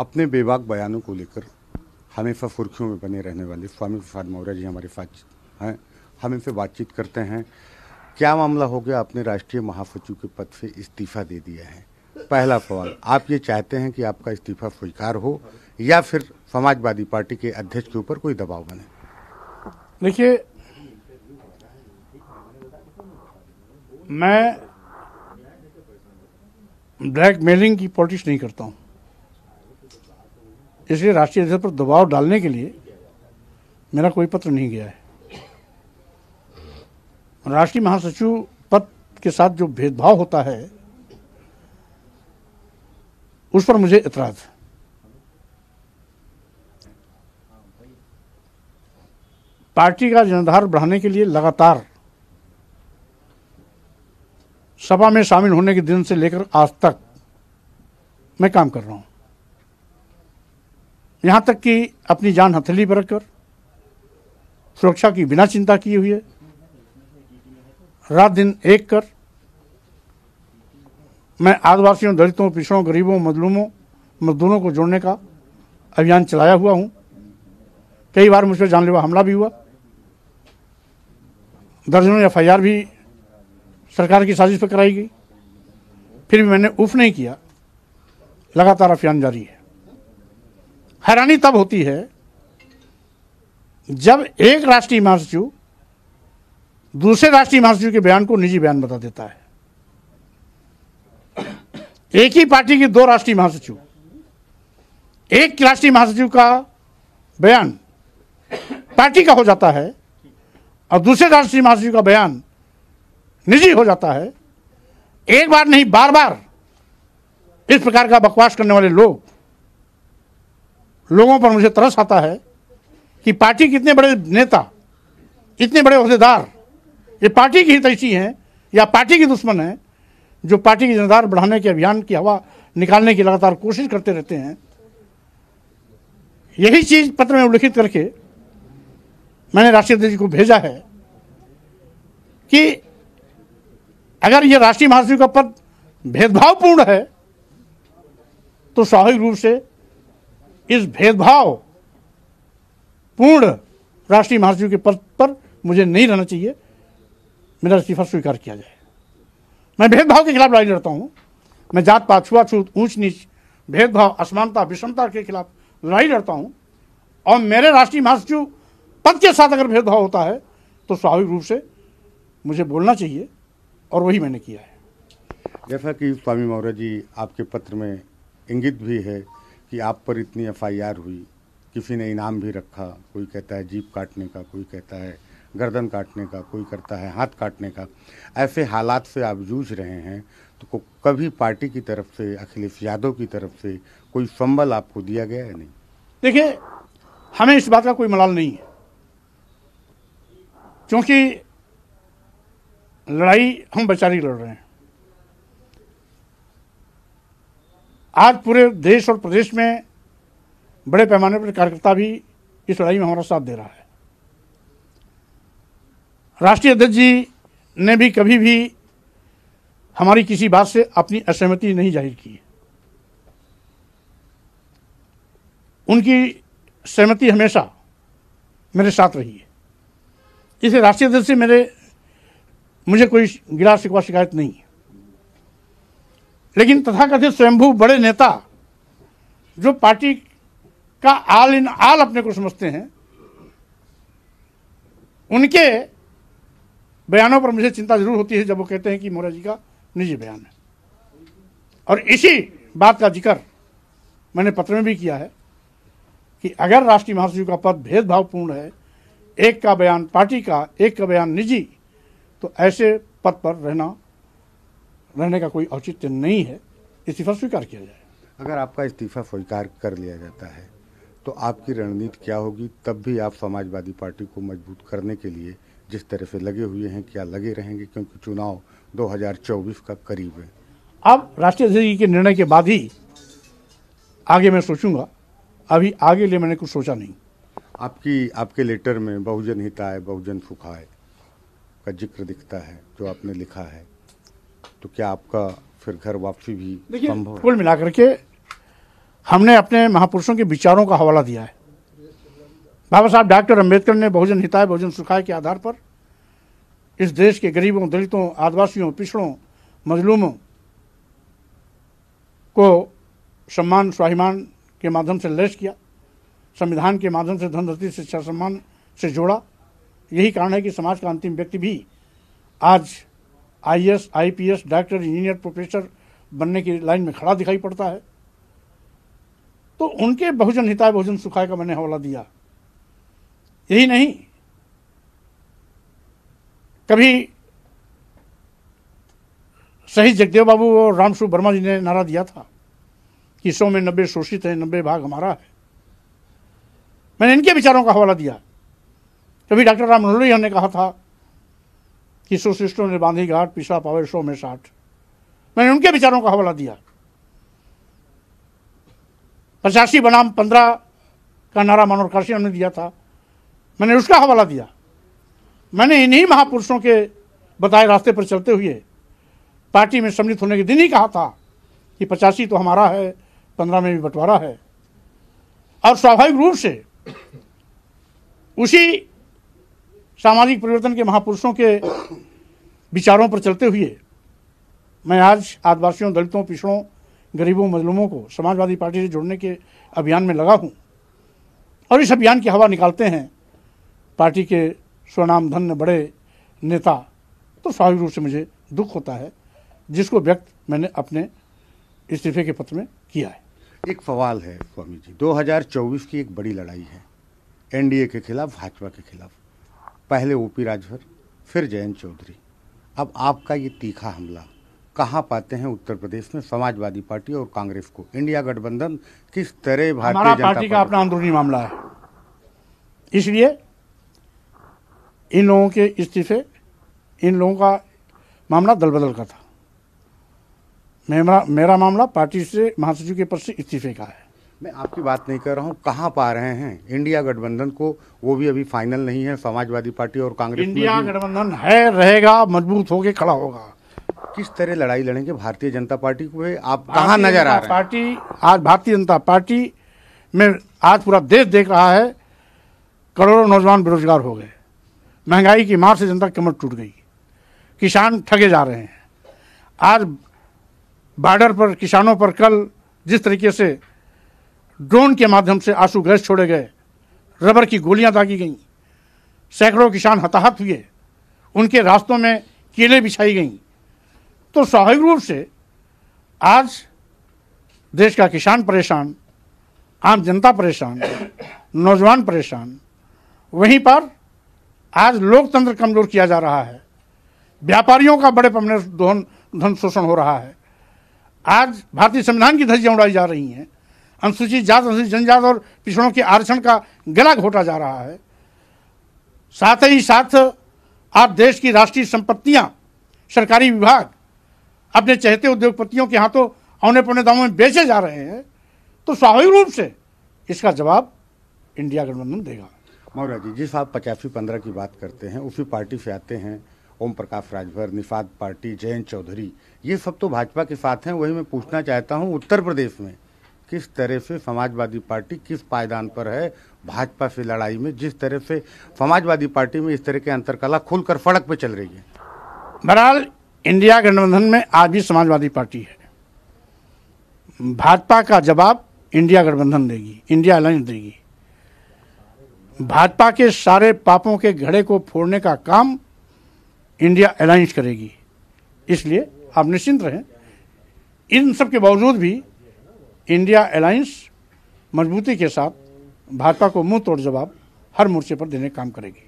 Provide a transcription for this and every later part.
अपने बेबाक बयानों को लेकर हमेशा सुर्खियों में बने रहने वाले स्वामी प्रसाद मौर्य जी हमारे साथ हैं हम इनसे बातचीत करते हैं क्या मामला हो गया आपने राष्ट्रीय महासचिव के पद से इस्तीफा दे दिया है पहला सवाल आप ये चाहते हैं कि आपका इस्तीफा स्वीकार हो या फिर समाजवादी पार्टी के अध्यक्ष के ऊपर कोई दबाव बने देखिए मैं ब्लैक मेलिंग की पॉलिटिक्स नहीं करता हूँ इसलिए राष्ट्रीय अध्यक्ष पर दबाव डालने के लिए मेरा कोई पत्र नहीं गया है राष्ट्रीय महासचिव पद के साथ जो भेदभाव होता है उस पर मुझे इतराज पार्टी का जनाधार बढ़ाने के लिए लगातार सभा में शामिल होने के दिन से लेकर आज तक मैं काम कर रहा हूं यहाँ तक कि अपनी जान हथेली पर रखकर सुरक्षा की बिना चिंता किए हुए रात दिन एक कर मैं आदिवासियों दलितों पिछड़ों गरीबों मजलूमों मजदूरों को जोड़ने का अभियान चलाया हुआ हूँ कई बार मुझ पर जानलेवा हमला भी हुआ दर्जनों एफ आई भी सरकार की साजिश पर कराई गई फिर भी मैंने उफ नहीं किया लगातार अभियान जारी है हैरानी तब होती है जब एक राष्ट्रीय महासचिव दूसरे राष्ट्रीय महासचिव के बयान को निजी बयान बता देता है एक ही पार्टी के दो राष्ट्रीय महासचिव एक राष्ट्रीय महासचिव का बयान पार्टी का हो जाता है और दूसरे राष्ट्रीय महासचिव का बयान निजी हो जाता है एक बार नहीं बार बार इस प्रकार का बकवास करने वाले लोग लोगों पर मुझे तरस आता है कि पार्टी के इतने बड़े नेता इतने बड़े अहदेदार ये पार्टी की हितैषी हैं या पार्टी के दुश्मन हैं जो पार्टी की जिम्मेदार बढ़ाने के अभियान की हवा निकालने की लगातार कोशिश करते रहते हैं यही चीज़ पत्र में उल्लिखित करके मैंने राष्ट्रीय अध्यक्ष को भेजा है कि अगर यह राष्ट्रीय महासचिव का पद भेदभावपूर्ण है तो स्वाभाविक रूप से इस भेदभाव पूर्ण राष्ट्रीय महासचिव के पद पर मुझे नहीं रहना चाहिए मेरा इस्तीफा स्वीकार किया जाए मैं भेदभाव के खिलाफ लड़ाई लड़ता हूँ मैं जात पात छुआछूत ऊंच नीच भेदभाव असमानता विषमता के खिलाफ लड़ाई लड़ता हूँ और मेरे राष्ट्रीय महासचिव पद के साथ अगर भेदभाव होता है तो स्वाभाविक रूप से मुझे बोलना चाहिए और वही मैंने किया है जैसा कि स्वामी मौर्य जी आपके पत्र में इंगित भी है कि आप पर इतनी एफआईआर हुई किसी ने इनाम भी रखा कोई कहता है जीप काटने का कोई कहता है गर्दन काटने का कोई करता है हाथ काटने का ऐसे हालात से आप जूझ रहे हैं तो कभी पार्टी की तरफ से अखिलेश यादव की तरफ से कोई संबल आपको दिया गया है नहीं देखिए हमें इस बात का कोई मलाल नहीं है क्योंकि लड़ाई हम बेचारी लड़ रहे हैं आज पूरे देश और प्रदेश में बड़े पैमाने पर कार्यकर्ता भी इस लड़ाई में हमारा साथ दे रहा है राष्ट्रीय अध्यक्ष जी ने भी कभी भी हमारी किसी बात से अपनी असहमति नहीं जाहिर की उनकी सहमति हमेशा मेरे साथ रही है इसे राष्ट्रीय अध्यक्ष से मेरे मुझे कोई गिरा शिकवा शिकायत नहीं है लेकिन तथाकथित स्वयंभू बड़े नेता जो पार्टी का आल इन आल अपने को समझते हैं उनके बयानों पर मुझे चिंता जरूर होती है जब वो कहते हैं कि मोरा जी का निजी बयान है और इसी बात का जिक्र मैंने पत्र में भी किया है कि अगर राष्ट्रीय महासचिव का पद भेदभावपूर्ण है एक का बयान पार्टी का एक का बयान निजी तो ऐसे पद पर रहना रहने का कोई औचित्य नहीं है इस्तीफा स्वीकार किया जाए अगर आपका इस्तीफा स्वीकार कर लिया जाता है तो आपकी रणनीति क्या होगी तब भी आप समाजवादी पार्टी को मजबूत करने के लिए जिस तरह से लगे हुए हैं क्या लगे रहेंगे क्योंकि चुनाव 2024 का करीब है अब राष्ट्रीय अध्यक्ष जी के निर्णय के बाद ही आगे मैं सोचूंगा अभी आगे लिए मैंने कुछ सोचा नहीं आपकी आपके लेटर में बहुजन हिताय बहुजन सुखाए का जिक्र दिखता है जो आपने लिखा है तो क्या आपका फिर घर वापसी भी संभव कुल मिलाकर के हमने अपने महापुरुषों के विचारों का हवाला दिया है बाबा साहब डॉक्टर अम्बेडकर ने बहुजन हिताय बहुजन सुखाय के आधार पर इस देश के गरीबों दलितों आदिवासियों पिछड़ों मजलूमों को सम्मान स्वाभिमान के माध्यम से लैस किया संविधान के माध्यम से धनधति शिक्षा सम्मान से जोड़ा यही कारण है कि समाज का अंतिम व्यक्ति भी आज IAS, IPS, doctor engineer professor बनने की लाइन में खड़ा दिखाई पड़ता है तो उनके बहुजन हिताय बहुजन सुखाय का मैंने हवाला दिया यही नहीं कभी सही जगदेव बाबू और रामसु वर्मा जी ने नारा दिया था कि सौ में नब्बे शोषित है नब्बे भाग हमारा है मैंने इनके विचारों का हवाला दिया कभी डॉक्टर राम मनोहर ने कहा था कि सोशिस्टों ने बांधी घाट पिछड़ा पावे सौ में साठ मैंने उनके विचारों का हवाला दिया पचासी बनाम पंद्रह का नारा मनोहर काशी ने दिया था मैंने उसका हवाला दिया मैंने इन्हीं महापुरुषों के बताए रास्ते पर चलते हुए पार्टी में सम्मिलित होने के दिन ही कहा था कि पचासी तो हमारा है पंद्रह में भी बंटवारा है और स्वाभाविक रूप से उसी सामाजिक परिवर्तन के महापुरुषों के विचारों पर चलते हुए मैं आज आदिवासियों दलितों पिछड़ों गरीबों मजलूमों को समाजवादी पार्टी से जोड़ने के अभियान में लगा हूँ और इस अभियान की हवा निकालते हैं पार्टी के स्वनाम धन्य बड़े नेता तो स्वाभाविक रूप से मुझे दुख होता है जिसको व्यक्त मैंने अपने इस्तीफे के पत्र में किया है एक सवाल है स्वामी जी 2024 की एक बड़ी लड़ाई है एनडीए के खिलाफ भाजपा के खिलाफ पहले ओ पी राजभर फिर जयंत चौधरी अब आपका ये तीखा हमला कहाँ पाते हैं उत्तर प्रदेश में समाजवादी पार्टी और कांग्रेस को इंडिया गठबंधन किस तरह भारतीय पार्टी का अपना अंदरूनी मामला है इसलिए इन लोगों के इस्तीफे इन लोगों का मामला दल बदल का था मेरा मामला पार्टी से महासचिव के पद से इस्तीफे का है मैं आपकी बात नहीं कर रहा हूँ कहाँ पा रहे हैं इंडिया गठबंधन को वो भी अभी फाइनल नहीं है समाजवादी पार्टी और कांग्रेस इंडिया गठबंधन है रहेगा मजबूत होके खड़ा होगा किस तरह लड़ाई लड़ेंगे भारतीय जनता पार्टी को आप कहाँ नजर आ रहे हैं पार्टी आज भारतीय जनता पार्टी में आज पूरा देश देख रहा है करोड़ों नौजवान बेरोजगार हो गए महंगाई की मार से जनता कमर टूट गई किसान ठगे जा रहे हैं आज बॉर्डर पर किसानों पर कल जिस तरीके से ड्रोन के माध्यम से आंसू गैस छोड़े गए रबर की गोलियां दागी गईं सैकड़ों किसान हताहत हुए उनके रास्तों में कीले बिछाई गईं तो स्वाभाविक रूप से आज देश का किसान परेशान आम जनता परेशान नौजवान परेशान वहीं पर आज लोकतंत्र कमज़ोर किया जा रहा है व्यापारियों का बड़े पैमाने धन धन शोषण हो रहा है आज भारतीय संविधान की धज्जियाँ उड़ाई जा रही हैं अनुसूचित जात अनुसूचित जनजात और पिछड़ों के आरक्षण का गला घोटा जा रहा है साथ ही साथ आप देश की राष्ट्रीय संपत्तियां सरकारी विभाग अपने चहते उद्योगपतियों के हाथों औने पौने दामों में बेचे जा रहे हैं तो स्वाभाविक रूप से इसका जवाब इंडिया गठबंधन देगा मौर्य जी जिस आप पचासी पंद्रह की बात करते हैं उसी पार्टी से आते हैं ओम प्रकाश राजभर निफाद पार्टी जयंत चौधरी ये सब तो भाजपा के साथ हैं वही मैं पूछना चाहता हूँ उत्तर प्रदेश में किस तरह से समाजवादी पार्टी किस पायदान पर है भाजपा से लड़ाई में जिस तरह से समाजवादी पार्टी में इस तरह के अंतरकला खुलकर सड़क पर चल रही है बहरहाल इंडिया गठबंधन में आज भी समाजवादी पार्टी है भाजपा का जवाब इंडिया गठबंधन देगी इंडिया अलायंस देगी भाजपा के सारे पापों के घड़े को फोड़ने का काम इंडिया अलायंस करेगी इसलिए आप निश्चिंत रहें इन सब के बावजूद भी इंडिया अलायंस मजबूती के साथ भाजपा को मुंह तोड़ जवाब हर मोर्चे पर देने काम करेगी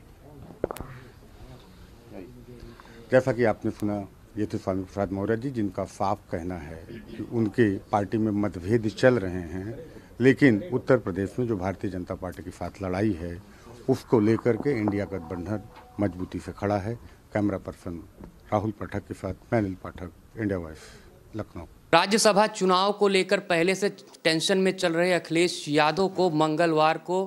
जैसा कि आपने सुना ये थे स्वामी प्रसाद मौर्य जी जिनका साफ कहना है कि उनके पार्टी में मतभेद चल रहे हैं लेकिन उत्तर प्रदेश में जो भारतीय जनता पार्टी के साथ लड़ाई है उसको लेकर के इंडिया गठबंधन मजबूती से खड़ा है कैमरा पर्सन राहुल पाठक के साथ मैनिल पाठक इंडिया वॉइस लखनऊ राज्यसभा चुनाव को लेकर पहले से टेंशन में चल रहे अखिलेश यादव को मंगलवार को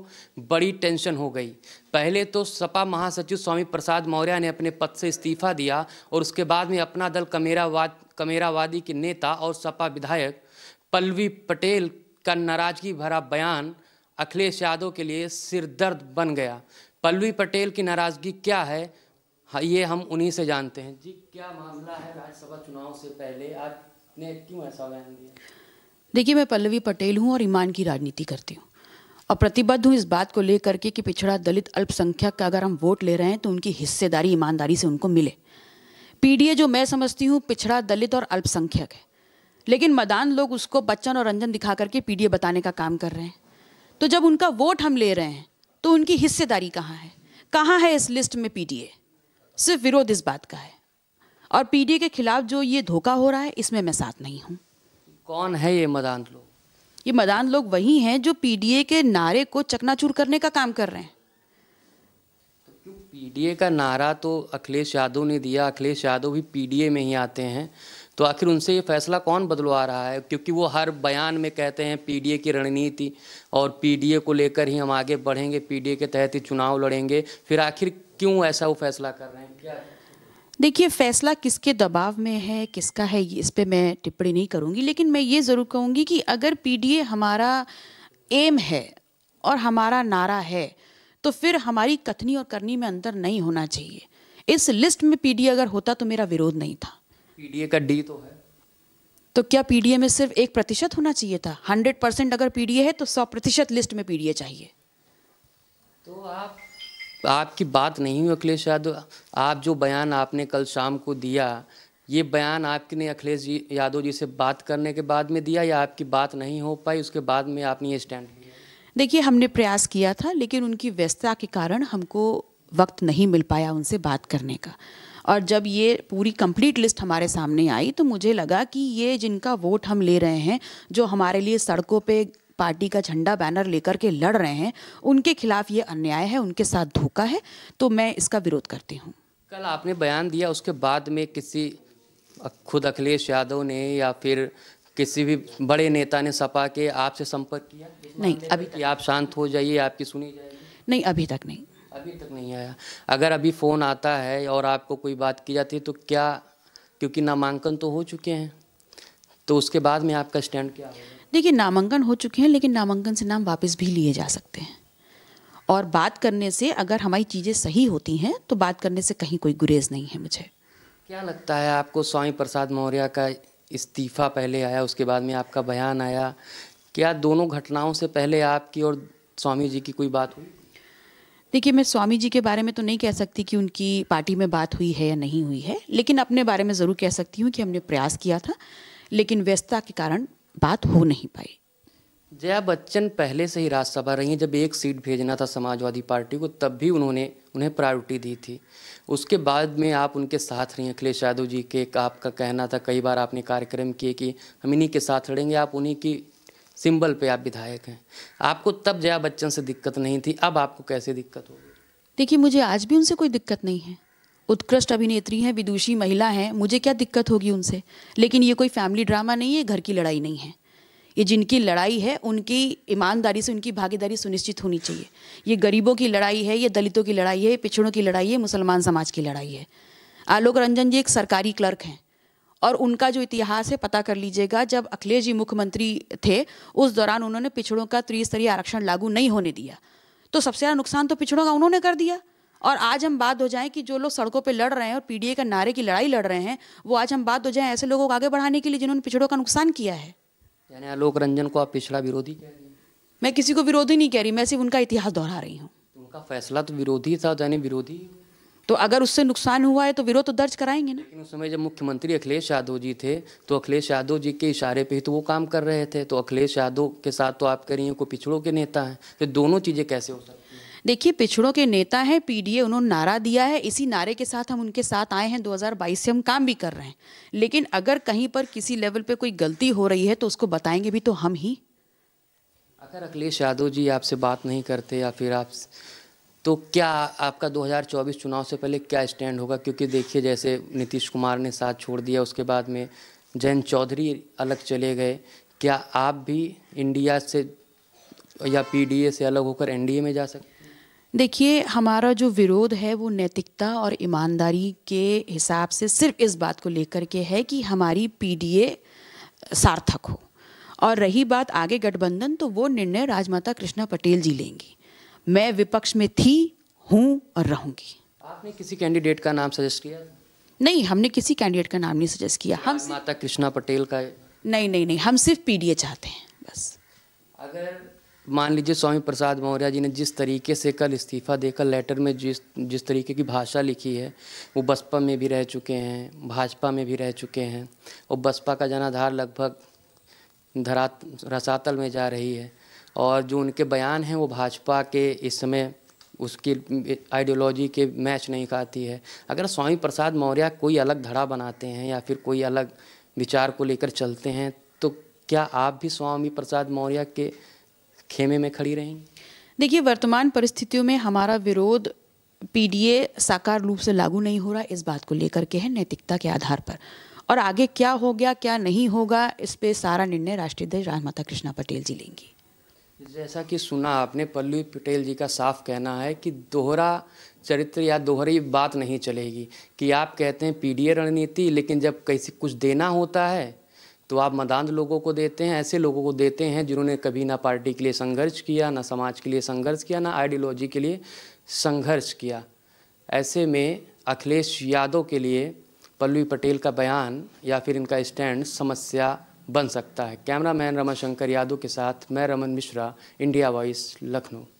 बड़ी टेंशन हो गई पहले तो सपा महासचिव स्वामी प्रसाद मौर्य ने अपने पद से इस्तीफा दिया और उसके बाद में अपना दल कमेरावाद कमेरावादी के नेता और सपा विधायक पल्लवी पटेल का नाराजगी भरा बयान अखिलेश यादव के लिए सिरदर्द बन गया पल्लवी पटेल की नाराज़गी क्या है हाँ, ये हम उन्हीं से जानते हैं जी क्या मामला है राज्यसभा चुनाव से पहले आज ने क्यों ऐसा बयान दिया देखिए मैं पल्लवी पटेल हूँ और ईमान की राजनीति करती हूँ और प्रतिबद्ध हूँ इस बात को लेकर के कि पिछड़ा दलित अल्पसंख्यक का अगर हम वोट ले रहे हैं तो उनकी हिस्सेदारी ईमानदारी से उनको मिले पीडीए जो मैं समझती हूँ पिछड़ा दलित और अल्पसंख्यक है लेकिन मदान लोग उसको बच्चन और रंजन दिखा करके पीडीए बताने का काम कर रहे हैं तो जब उनका वोट हम ले रहे हैं तो उनकी हिस्सेदारी कहाँ है कहाँ है इस लिस्ट में पी सिर्फ विरोध इस बात का है और पी के खिलाफ जो ये धोखा हो रहा है इसमें मैं साथ नहीं हूँ कौन है ये मदान लोग ये मदान लोग वही हैं जो पीडीए के नारे को चकनाचूर करने का काम कर रहे हैं तो पीडीए का नारा तो अखिलेश यादव ने दिया अखिलेश यादव भी पीडीए में ही आते हैं तो आखिर उनसे ये फैसला कौन बदलवा रहा है क्योंकि वो हर बयान में कहते हैं पीडीए की रणनीति और पीडीए को लेकर ही हम आगे बढ़ेंगे पीडीए के तहत ही चुनाव लड़ेंगे फिर आखिर क्यों ऐसा वो फैसला कर रहे हैं क्या देखिए फैसला किसके दबाव में है किसका है इस पर मैं टिप्पणी नहीं करूँगी लेकिन मैं ये ज़रूर कहूँगी कि अगर पी हमारा एम है और हमारा नारा है तो फिर हमारी कथनी और करनी में अंतर नहीं होना चाहिए इस लिस्ट में पी अगर होता तो मेरा विरोध नहीं था पीडीए का डी तो है तो क्या पीडीए में सिर्फ एक प्रतिशत होना चाहिए था हंड्रेड परसेंट अगर पीडीए है तो सौ प्रतिशत लिस्ट में पीडीए चाहिए तो आप आपकी बात नहीं हुई अखिलेश यादव आप जो बयान आपने कल शाम को दिया ये बयान आपने अखिलेश जी यादव जी से बात करने के बाद में दिया या आपकी बात नहीं हो पाई उसके बाद में आपने ये स्टैंड देखिए हमने प्रयास किया था लेकिन उनकी व्यस्तता के कारण हमको वक्त नहीं मिल पाया उनसे बात करने का और जब ये पूरी कंप्लीट लिस्ट हमारे सामने आई तो मुझे लगा कि ये जिनका वोट हम ले रहे हैं जो हमारे लिए सड़कों पे पार्टी का झंडा बैनर लेकर के लड़ रहे हैं उनके खिलाफ ये अन्याय है उनके साथ धोखा है तो मैं इसका विरोध करती हूँ कल आपने बयान दिया उसके बाद में किसी खुद अखिलेश यादव ने या फिर किसी भी बड़े नेता ने सपा के आपसे संपर्क किया नहीं अभी कि आप शांत हो जाइए आपकी सुनी जाएगी नहीं अभी तक नहीं अभी तक नहीं आया अगर अभी फ़ोन आता है और आपको कोई बात की जाती है तो क्या क्योंकि नामांकन तो हो चुके हैं तो उसके बाद में आपका स्टैंड क्या होगा देखिए नामांकन हो चुके हैं लेकिन नामांकन से नाम वापस भी लिए जा सकते हैं और बात करने से अगर हमारी चीज़ें सही होती हैं तो बात करने से कहीं कोई गुरेज नहीं है मुझे क्या लगता है आपको स्वामी प्रसाद मौर्य का इस्तीफा पहले आया उसके बाद में आपका बयान आया क्या दोनों घटनाओं से पहले आपकी और स्वामी जी की कोई बात हुई देखिए मैं स्वामी जी के बारे में तो नहीं कह सकती कि उनकी पार्टी में बात हुई है या नहीं हुई है लेकिन अपने बारे में ज़रूर कह सकती हूँ कि हमने प्रयास किया था लेकिन व्यस्तता के कारण बात हो नहीं पाई जया बच्चन पहले से ही राज्यसभा रही हैं जब एक सीट भेजना था समाजवादी पार्टी को तब भी उन्होंने उन्हें प्रायोरिटी दी थी उसके बाद में आप उनके साथ रही हैं अखिलेश यादव जी के आपका कहना था कई बार आपने कार्यक्रम किए कि हम इन्हीं के साथ लड़ेंगे आप उन्हीं की सिंबल पे आप विधायक हैं आपको तब जया बच्चन से दिक्कत नहीं थी अब आपको कैसे दिक्कत होगी देखिए मुझे आज भी उनसे कोई दिक्कत नहीं है उत्कृष्ट अभिनेत्री हैं विदुषी महिला हैं मुझे क्या दिक्कत होगी उनसे लेकिन ये कोई फैमिली ड्रामा नहीं है घर की लड़ाई नहीं है ये जिनकी लड़ाई है उनकी ईमानदारी से उनकी भागीदारी सुनिश्चित होनी चाहिए ये गरीबों की लड़ाई है ये दलितों की लड़ाई है पिछड़ों की लड़ाई है मुसलमान समाज की लड़ाई है आलोक रंजन जी एक सरकारी क्लर्क हैं और उनका जो इतिहास है पता कर लीजिएगा जब अखिलेश जी मुख्यमंत्री थे उस दौरान उन्होंने पिछड़ों का त्रिस्तरीय आरक्षण लागू नहीं होने दिया तो सबसे ज़्यादा नुकसान तो पिछड़ों का उन्होंने कर दिया और आज हम बात हो जाएं कि जो लोग सड़कों पे लड़ रहे हैं और पीडीए का नारे की लड़ाई लड़ रहे हैं वो आज हम बात हो जाएं ऐसे लोगों को आगे बढ़ाने के लिए जिन्होंने पिछड़ों का नुकसान किया है यानी आलोक रंजन को आप पिछड़ा विरोधी मैं किसी को विरोधी नहीं कह रही मैं सिर्फ उनका इतिहास दोहरा रही हूँ तो उनका फैसला तो विरोधी था यानी विरोधी तो अगर उससे नुकसान हुआ है तो विरोध तो दर्ज कराएंगे ना लेकिन उस समय जब मुख्यमंत्री अखिलेश यादव जी थे तो अखिलेश यादव जी के इशारे पे ही तो वो काम कर रहे थे तो अखिलेश यादव के साथ तो आप कह रही हैं कोई पिछड़ों के नेता हैं तो दोनों चीज़ें कैसे हो सकती देखिए पिछड़ों के नेता हैं पीडीए उन्होंने नारा दिया है इसी नारे के साथ हम उनके साथ आए हैं 2022 से हम काम भी कर रहे हैं लेकिन अगर कहीं पर किसी लेवल पे कोई गलती हो रही है तो उसको बताएंगे भी तो हम ही अगर अखिलेश यादव जी आपसे बात नहीं करते या फिर आप तो क्या आपका 2024 चुनाव से पहले क्या स्टैंड होगा क्योंकि देखिए जैसे नीतीश कुमार ने साथ छोड़ दिया उसके बाद में जयंत चौधरी अलग चले गए क्या आप भी इंडिया से या पीडीए से अलग होकर एनडीए में जा सकते देखिए हमारा जो विरोध है वो नैतिकता और ईमानदारी के हिसाब से सिर्फ इस बात को लेकर के है कि हमारी पीडीए सार्थक हो और रही बात आगे गठबंधन तो वो निर्णय राजमाता कृष्णा पटेल जी लेंगी मैं विपक्ष में थी हूँ और रहूँगी आपने किसी कैंडिडेट का नाम सजेस्ट किया नहीं हमने किसी कैंडिडेट का नाम नहीं सजेस्ट किया हम माता कृष्णा पटेल का नहीं नहीं नहीं हम सिर्फ पीडीए चाहते हैं बस अगर मान लीजिए स्वामी प्रसाद मौर्य जी ने जिस तरीके से कल इस्तीफ़ा देकर लेटर में जिस जिस तरीके की भाषा लिखी है वो बसपा में भी रह चुके हैं भाजपा में भी रह चुके हैं और बसपा का जनाधार लगभग धरा रसातल में जा रही है और जो उनके बयान हैं वो भाजपा के इस समय उसकी आइडियोलॉजी के मैच नहीं खाती है अगर स्वामी प्रसाद मौर्य कोई अलग धड़ा बनाते हैं या फिर कोई अलग विचार को लेकर चलते हैं तो क्या आप भी स्वामी प्रसाद मौर्य के खेमे में खड़ी रहेंगी देखिए वर्तमान परिस्थितियों में हमारा विरोध पीडीए साकार रूप से लागू नहीं हो रहा इस बात को लेकर के है नैतिकता के आधार पर और आगे क्या हो गया क्या नहीं होगा इस पे सारा निर्णय राष्ट्रीय अध्यक्ष राजमाता कृष्णा पटेल जी लेंगी जैसा कि सुना आपने पल्लवी पटेल जी का साफ कहना है कि दोहरा चरित्र या दोहरी बात नहीं चलेगी कि आप कहते हैं पीडीए रणनीति लेकिन जब कैसे कुछ देना होता है तो आप मदान लोगों को देते हैं ऐसे लोगों को देते हैं जिन्होंने कभी ना पार्टी के लिए संघर्ष किया ना समाज के लिए संघर्ष किया ना आइडियोलॉजी के लिए संघर्ष किया ऐसे में अखिलेश यादव के लिए पल्लवी पटेल का बयान या फिर इनका स्टैंड समस्या बन सकता है कैमरामैन रमाशंकर यादव के साथ मैं रमन मिश्रा इंडिया वॉइस लखनऊ